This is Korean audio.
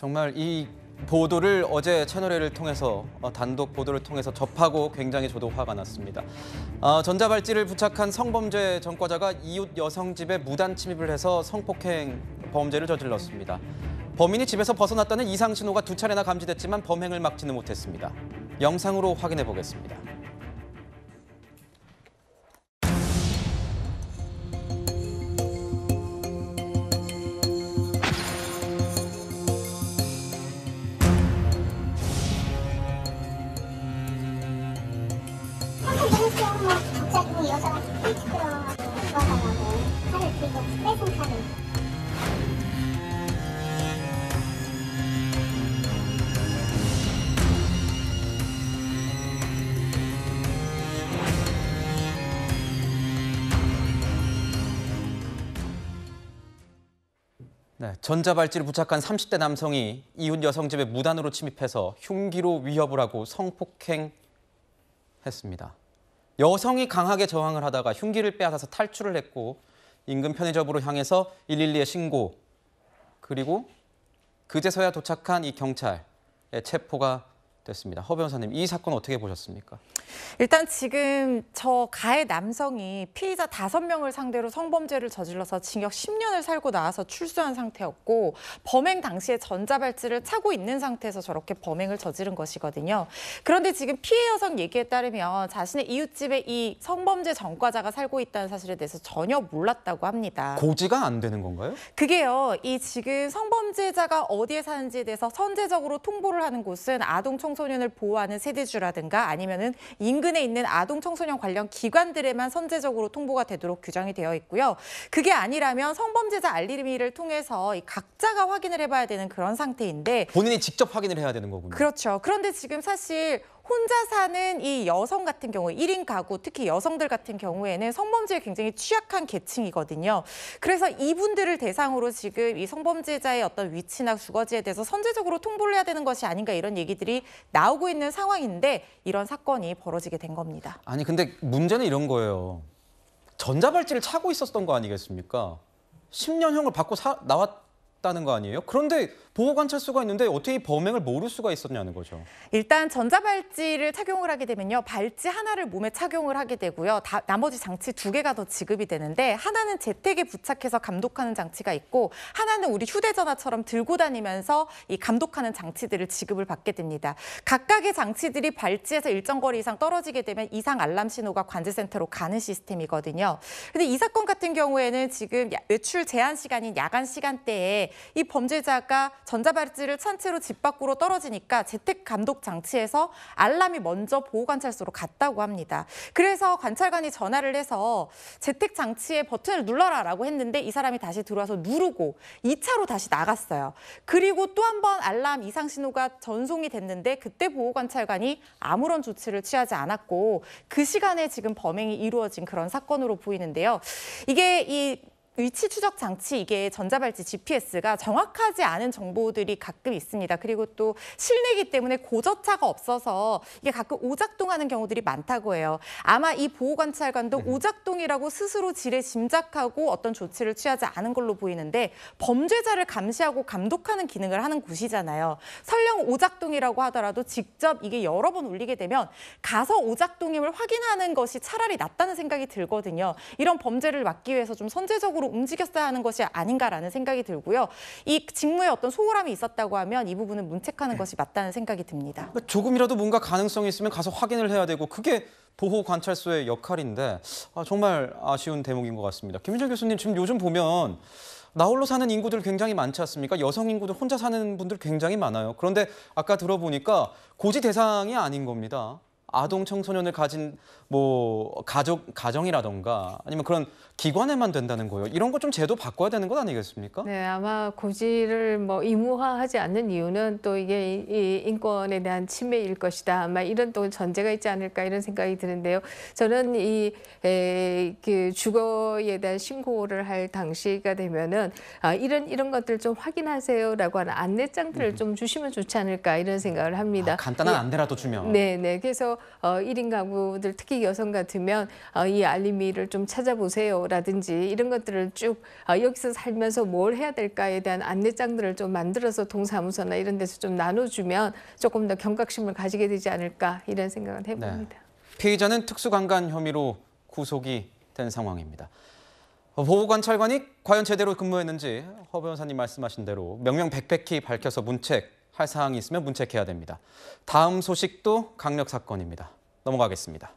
정말 이 보도를 어제 채널A를 통해서 어, 단독 보도를 통해서 접하고 굉장히 저도 화가 났습니다. 어, 전자발찌를 부착한 성범죄 전과자가 이웃 여성 집에 무단 침입을 해서 성폭행 범죄를 저질렀습니다. 범인이 집에서 벗어났다는 이상 신호가 두 차례나 감지됐지만 범행을 막지는 못했습니다. 영상으로 확인해 보겠습니다. 너무 여자가 시끄러워가지고 칼을 들고 뺏은 칼을 네, 전자발찌를 부착한 30대 남성이 이웃 여성 집에 무단으로 침입해서 흉기로 위협을 하고 성폭행했습니다. 여성이 강하게 저항을 하다가 흉기를 빼앗아서 탈출을 했고 인근 편의점으로 향해서 112에 신고 그리고 그제서야 도착한 이 경찰의 체포가 됐습니다. 허 변호사님, 이 사건 어떻게 보셨습니까? 일단 지금 저 가해 남성이 피의자 5 명을 상대로 성범죄를 저질러서 징역 10년을 살고 나와서 출소한 상태였고 범행 당시에 전자발찌를 차고 있는 상태에서 저렇게 범행을 저지른 것이거든요. 그런데 지금 피해 여성 얘기에 따르면 자신의 이웃집에 이 성범죄 전과자가 살고 있다는 사실에 대해서 전혀 몰랐다고 합니다. 고지가 안 되는 건가요? 그게요. 이 지금 성범죄자가 어디에 사는지에 대해서 선제적으로 통보를 하는 곳은 아동 청소 청소년을 보호하는 세대주라든가 아니면은 인근에 있는 아동 청소년 관련 기관들에만 선제적으로 통보가 되도록 규정이 되어 있고요. 그게 아니라면 성범죄자 알림이를 통해서 각자가 확인을 해봐야 되는 그런 상태인데 본인이 직접 확인을 해야 되는 거군요. 그렇죠. 그런데 지금 사실 혼자 사는 이 여성 같은 경우, 1인 가구, 특히 여성들 같은 경우에는 성범죄에 굉장히 취약한 계층이거든요. 그래서 이분들을 대상으로 지금 이 성범죄자의 어떤 위치나 주거지에 대해서 선제적으로 통보를 해야 되는 것이 아닌가 이런 얘기들이 나오고 있는 상황인데 이런 사건이 벌어지게 된 겁니다. 아니 근데 문제는 이런 거예요. 전자발찌를 차고 있었던 거 아니겠습니까? 10년형을 받고 사, 나왔 없다는 거 아니에요? 그런데 보호관찰소가 있는데 어떻게 범행을 모를 수가 있었냐는 거죠. 일단 전자발찌를 착용을 하게 되면요. 발찌 하나를 몸에 착용을 하게 되고요. 다, 나머지 장치 두 개가 더 지급이 되는데 하나는 재택에 부착해서 감독하는 장치가 있고 하나는 우리 휴대전화처럼 들고 다니면서 이 감독하는 장치들을 지급을 받게 됩니다. 각각의 장치들이 발찌에서 일정 거리 이상 떨어지게 되면 이상 알람 신호가 관제센터로 가는 시스템이거든요. 근데 이 사건 같은 경우에는 지금 외출 제한 시간인 야간 시간대에 이 범죄자가 전자발찌를 찬 채로 집 밖으로 떨어지니까 재택 감독 장치에서 알람이 먼저 보호관찰소로 갔다고 합니다. 그래서 관찰관이 전화를 해서 재택 장치에 버튼을 눌러라라고 했는데 이 사람이 다시 들어와서 누르고 2차로 다시 나갔어요. 그리고 또 한 번 알람 이상 신호가 전송이 됐는데 그때 보호관찰관이 아무런 조치를 취하지 않았고 그 시간에 지금 범행이 이루어진 그런 사건으로 보이는데요. 이게 이 위치 추적 장치 이게 전자발찌 GPS가 정확하지 않은 정보들이 가끔 있습니다. 그리고 또 실내기 때문에 고저차가 없어서 이게 가끔 오작동하는 경우들이 많다고 해요. 아마 이 보호관찰관도 음. 오작동이라고 스스로 지레 짐작하고 어떤 조치를 취하지 않은 걸로 보이는데 범죄자를 감시하고 감독하는 기능을 하는 곳이잖아요. 설령 오작동이라고 하더라도 직접 이게 여러 번 울리게 되면 가서 오작동임을 확인하는 것이 차라리 낫다는 생각이 들거든요. 이런 범죄를 막기 위해서 좀 선제적으로 움직였어야 하는 것이 아닌가라는 생각이 들고요. 이 직무에 어떤 소홀함이 있었다고 하면 이 부분은 문책하는 네. 것이 맞다는 생각이 듭니다. 뭐 조금이라도 뭔가 가능성이 있으면 가서 확인을 해야 되고 그게 보호관찰소의 역할인데 아, 정말 아쉬운 대목인 것 같습니다. 김윤정 교수님 지금 요즘 보면 나홀로 사는 인구들 굉장히 많지 않습니까? 여성 인구들 혼자 사는 분들 굉장히 많아요. 그런데 아까 들어보니까 고지 대상이 아닌 겁니다. 아동 청소년을 가진 뭐 가족 가정이라던가 아니면 그런 기관에만 된다는 거예요. 이런 거 좀 제도 바꿔야 되는 것 아니겠습니까? 네, 아마 고지를 뭐 의무화하지 않는 이유는 또 이게 이 인권에 대한 침해일 것이다. 아마 이런 또 전제가 있지 않을까 이런 생각이 드는데요. 저는 이그 주거에 대한 신고를 할 당시가 되면은 아, 이런 이런 것들 좀 확인하세요라고 하는 안내장들을 음. 좀 주시면 좋지 않을까 이런 생각을 합니다. 아, 간단한 예. 안내라도 주면. 네, 네. 그래서 어, 1인 가구들 특히 여성 같으면 어, 이 알림이를 좀 찾아보세요라든지 이런 것들을 쭉 어, 여기서 살면서 뭘 해야 될까에 대한 안내장들을 좀 만들어서 동사무소나 이런 데서 좀 나눠주면 조금 더 경각심을 가지게 되지 않을까 이런 생각을 네. 해봅니다. 네. 피의자는 특수강간 혐의로 구속이 된 상황입니다. 어, 보호관찰관이 과연 제대로 근무했는지 허 변호사님 말씀하신 대로 명명백백히 밝혀서 문책 할 사항이 있으면 문책해야 됩니다. 다음 소식도 강력 사건입니다. 넘어가겠습니다.